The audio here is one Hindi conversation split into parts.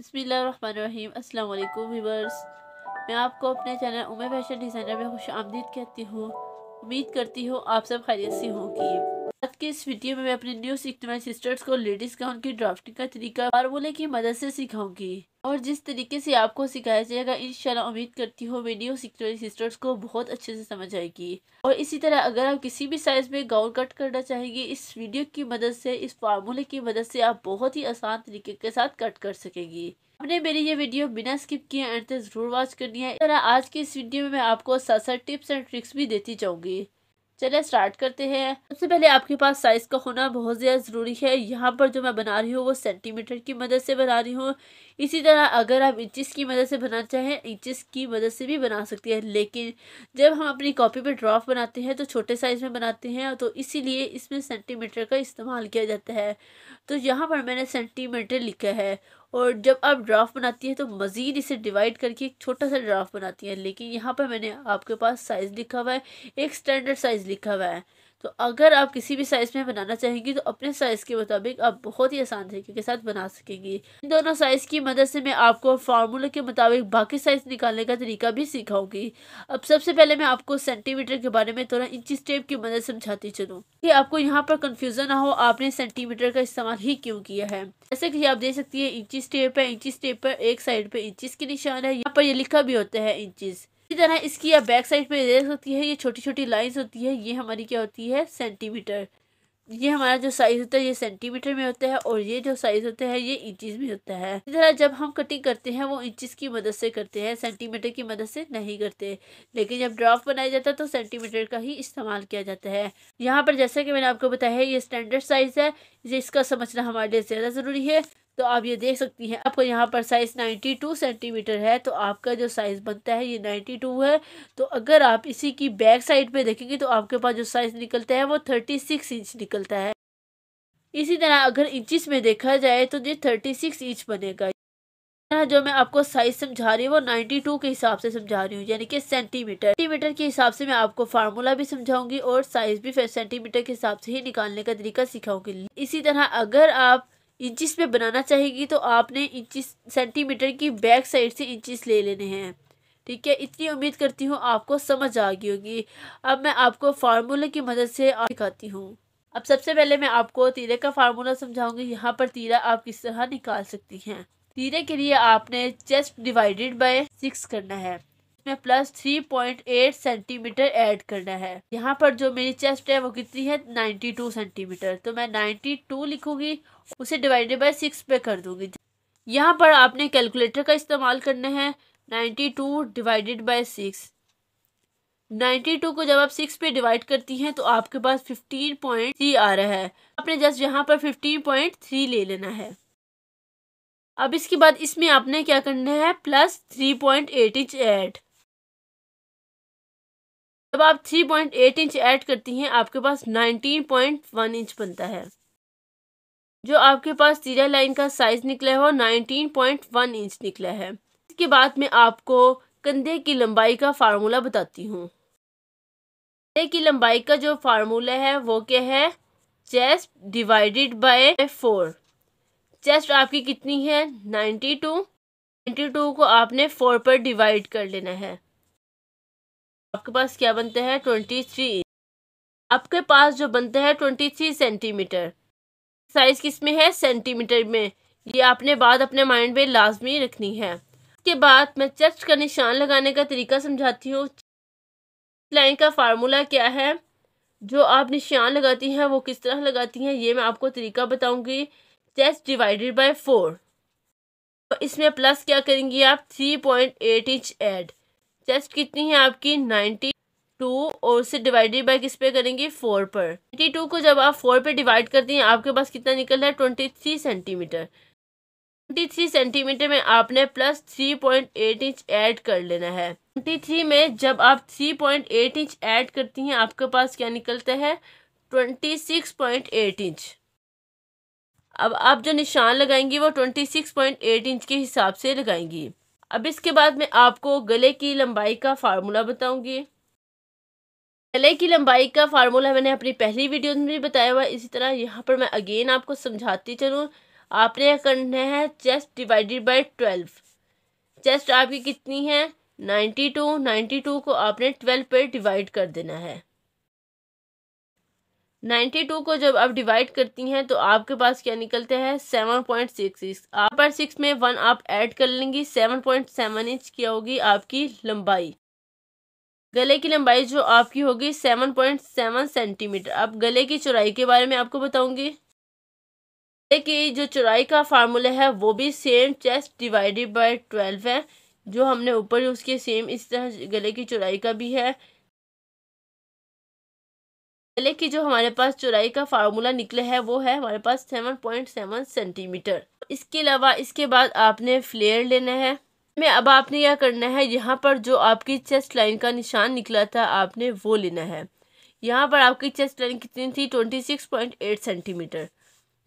बसमीम अस्सलाम वालेकुम व्यूवर्स मैं आपको अपने चैनल उमे फैशन डिज़ाइनर में खुश आमदीद कहती हूँ उम्मीद करती हूँ आप सब खैरियत से होंगी आज के इस वीडियो में मैं अपने न्यू सीखने वाले सिस्टर्स को लेडीज गाउन की ड्राफ्टिंग का तरीका फार्मूले की मदद से सिखाऊंगी और जिस तरीके से आपको सिखाया जाएगा इंशाल्लाह उम्मीद करती हूँ मेरी न्यू सीखने वाली सिस्टर्स को बहुत अच्छे से समझ आएगी और इसी तरह अगर आप किसी भी साइज में गाउन कट करना चाहेंगे इस वीडियो की मदद से इस फार्मूले की मदद से आप बहुत ही आसान तरीके के साथ कट कर सकेंगी आपने मेरी ये वीडियो बिना स्किप किए एंड तक जरूर वॉच करनी है इस तरह आज की इस वीडियो में मैं आपको साथ साथ टिप्स एंड ट्रिक्स भी देती जाऊंगी चले स्टार्ट करते हैं सबसे पहले आपके पास साइज़ का होना बहुत ज़्यादा ज़रूरी है यहाँ पर जो मैं बना रही हूँ वो सेंटीमीटर की मदद से बना रही हूँ इसी तरह अगर आप इंचिस की मदद से बनाना चाहें इंचिस की मदद से भी बना सकती है लेकिन जब हम अपनी कॉपी पे ड्राफ्ट बनाते हैं तो छोटे साइज़ में बनाते हैं तो इसीलिए इसमें सेंटीमीटर का इस्तेमाल किया जाता है तो यहाँ पर मैंने सेंटीमीटर लिखा है और जब आप ड्राफ्ट बनाती हैं तो मज़ीद इसे डिवाइड करके एक छोटा सा ड्राफ्ट बनाती हैं लेकिन यहाँ पर मैंने आपके पास साइज़ लिखा हुआ है एक स्टैंडर्ड साइज़ लिखा हुआ है तो अगर आप किसी भी साइज़ में बनाना चाहेंगी तो अपने साइज़ के मुताबिक आप बहुत ही आसान तरीके के साथ बना सकेंगी इन दोनों साइज़ की मदद से मैं आपको फार्मूला के मुताबिक बाकी साइज़ निकालने का तरीका भी सिखाऊंगी अब सबसे पहले मैं आपको सेंटीमीटर के बारे में थोड़ा इंची स्टेप की मदद समझाती चलूँ कि आपको यहाँ पर कन्फ्यूज़न ना हो आपने सेंटीमीटर का इस्तेमाल ही क्यों किया है जैसे कि आप देख सकती है इंची स्टेप है इंची स्टेप पर एक साइड पर इंचिस के निशान है यहाँ पर ये लिखा भी होता है इंचिस इसी तरह इसकी आप बैक साइड पे देख सकती है ये छोटी छोटी लाइंस होती है ये हमारी क्या होती है सेंटीमीटर ये हमारा जो साइज होता है ये सेंटीमीटर में होता है और ये जो साइज होता है ये इंचज में होता है इसी तरह जब हम कटिंग करते हैं वो इंचज की मदद से करते हैं सेंटीमीटर की मदद से नहीं करते लेकिन जब ड्राफ्ट बनाया जाता है तो सेंटीमीटर का ही इस्तेमाल किया जाता है यहाँ पर जैसा कि मैंने आपको बताया है ये स्टैंडर्ड साइज है इसका समझना हमारे लिए ज़्यादा ज़रूरी है तो आप ये देख सकती हैं आपको यहाँ पर साइज़ नाइन्टी टू सेंटीमीटर है तो आपका जो साइज़ बनता है ये नाइन्टी टू है तो अगर आप इसी की बैक साइड पे देखेंगे तो आपके पास जो साइज़ निकलता है वो थर्टी सिक्स इंच निकलता है इसी तरह अगर इंचिस में देखा जाए तो ये थर्टी सिक्स इंच बनेगा जो मैं आपको साइज समझा रही हूँ वो नाइन्टी टू के हिसाब से समझा रही हूँ यानी कि सेंटीमीटर सेंटीमीटर के हिसाब से मैं आपको फार्मूला भी समझाऊंगी और साइज भी सेंटीमीटर के हिसाब से ही निकालने का तरीका सिखाऊंगी इसी तरह अगर आप इंचिस में बनाना चाहेगी तो आपने इंचिस सेंटीमीटर की बैक साइड से इंचिस ले लेने हैं ठीक है इतनी उम्मीद करती हूँ आपको समझ आ गई होगी अब मैं आपको फार्मूला की मदद से दिखाती हूँ अब सबसे पहले मैं आपको तीरे का फार्मूला समझाऊंगी यहाँ पर तीरा आप किस तरह निकाल सकती हैं तीरे के लिए आपने चेस्ट डिवाइडेड बाय सिक्स करना है इसमें plus three point eight centimetre add करना है यहाँ पर जो मेरी चेस्ट है वो कितनी है नाइन्टी टू सेंटीमीटर तो मैं नाइन्टी टू लिखूंगी उसे डिवाइडेड बाई सिक्स पे कर दूंगी यहाँ पर आपने कैलकुलेटर का इस्तेमाल करना है ninety two divided by six ninety two को जब आप सिक्स पे डिवाइड करती हैं तो आपके पास फिफ्टीन पॉइंट थ्री आ रहा है आपने जस्ट यहाँ पर फिफ्टीन पॉइंट थ्री ले लेना है अब इसके बाद इसमें आपने क्या करना है plus three point eight inch add जब आप 3.8 इंच ऐड करती हैं आपके पास 19.1 इंच बनता है जो आपके पास तीजा लाइन का साइज निकला है वो 19.1 इंच निकला है इसके बाद मैं आपको कंधे की लंबाई का फार्मूला बताती हूँ कंधे की लंबाई का जो फार्मूला है वो क्या है chest divided by four chest आपकी कितनी है नाइन्टी टू नाइन्टी टू को आपने फोर पर डिवाइड कर लेना है आपके पास क्या बनते हैं ट्वेंटी थ्री आपके पास जो बनते हैं ट्वेंटी थ्री सेंटीमीटर साइज किस में है सेंटीमीटर में ये आपने बात अपने माइंड में लाजमी रखनी है उसके बाद मैं चर्च का निशान लगाने का तरीका समझाती हूँ लाइन का फार्मूला क्या है जो आप निशान लगाती हैं वो किस तरह लगाती हैं ये मैं आपको तरीका बताऊंगी चेस्ट डिवाइडेड बाय फोर तो इसमें प्लस क्या करेंगी आप three point eight inch add chest कितनी है आपकी नाइन्टी टू और उसे डिवाइडेड बाई किस पे करेंगे फोर पर नाइन्टी टू को जब आप फोर पे डिवाइड करती हैं आपके पास कितना निकल रहा है twenty three centimetre twenty three centimetre में आपने plus three point eight inch add कर लेना है ट्वेंटी थ्री में जब आप three point eight inch add करती हैं आपके पास क्या निकलता है twenty six point eight inch अब आप जो निशान लगाएंगी वो twenty six point eight inch के हिसाब से लगाएंगी अब इसके बाद मैं आपको गले की लंबाई का फार्मूला बताऊंगी गले की लंबाई का फार्मूला मैंने अपनी पहली वीडियो में भी बताया हुआ इसी तरह यहाँ पर मैं अगेन आपको समझाती चलूँ आपने करना है chest divided by twelve chest आपकी कितनी है नाइन्टी टू नाइन्टी टू को आपने ट्वेल्व पर डिवाइड कर देना है नाइन्टी टू को जब आप डिवाइड करती हैं तो आपके पास क्या निकलते हैं सेवन पॉइंट सिक्स सिक्स आप पर सिक्स में वन आप ऐड कर लेंगी सेवन पॉइंट सेवन इंच क्या होगी आपकी लंबाई गले की लंबाई जो आपकी होगी सेवन पॉइंट सेवन सेंटीमीटर अब गले की चौड़ाई के बारे में आपको बताऊंगी गले की जो चौड़ाई का फार्मूला है वो भी same chest divided by twelve है जो हमने ऊपर उसके सेम इस तरह गले की चौड़ाई का भी है पहले की जो हमारे पास चौराई का फार्मूला निकले है वो है हमारे पास सेवन पॉइंट सेवन सेंटीमीटर इसके अलावा इसके बाद आपने फ्लेयर लेना है में अब आपने क्या करना है यहाँ पर जो आपकी चेस्ट लाइन का निशान निकला था आपने वो लेना है यहाँ पर आपकी चेस्ट लाइन कितनी थी twenty six point eight centimetre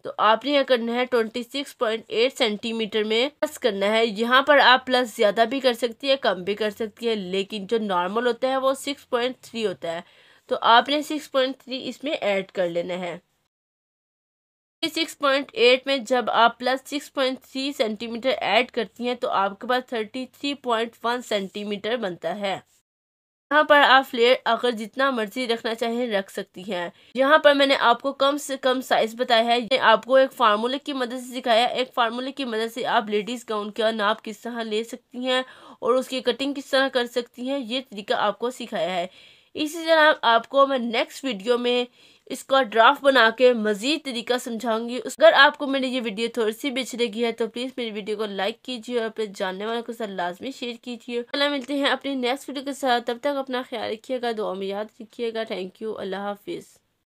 तो आपने क्या करना है twenty six point eight centimetre में प्लस करना है यहाँ पर आप प्लस ज़्यादा भी कर सकती है कम भी कर सकती है लेकिन जो नॉर्मल होता है वो सिक्स पॉइंट थ्री होता है तो आपने सिक्स पॉइंट थ्री इसमें ऐड कर लेना है सिक्स पॉइंट एट में जब आप plus six point three centimetre add करती हैं तो आपके पास thirty three point one centimetre बनता है यहाँ पर आप फ्लेयर अगर जितना मर्जी रखना चाहें रख सकती हैं यहाँ पर मैंने आपको कम से कम साइज बताया है आपको एक फार्मूले की मदद से सिखाया एक फार्मूले की मदद से आप लेडीज़ गाउन का नाप किस तरह ले सकती हैं और उसकी कटिंग किस तरह कर सकती हैं ये तरीका आपको सिखाया है इसी तरह आपको मैं नेक्स्ट वीडियो में इसका ड्राफ्ट बना के मज़ीद तरीका समझाऊंगी अगर आपको मेरी ये वीडियो थोड़ी सी बिछ लगी है तो प्लीज़ मेरी वीडियो को लाइक कीजिए और अपने जानने वालों के साथ लाजमी शेयर कीजिए अल्लाह मिलते हैं अपनी नेक्स्ट वीडियो के साथ तब तक अपना ख्याल रखिएगा दो में याद रखिएगा थैंक यू अल्लाह हाफिज़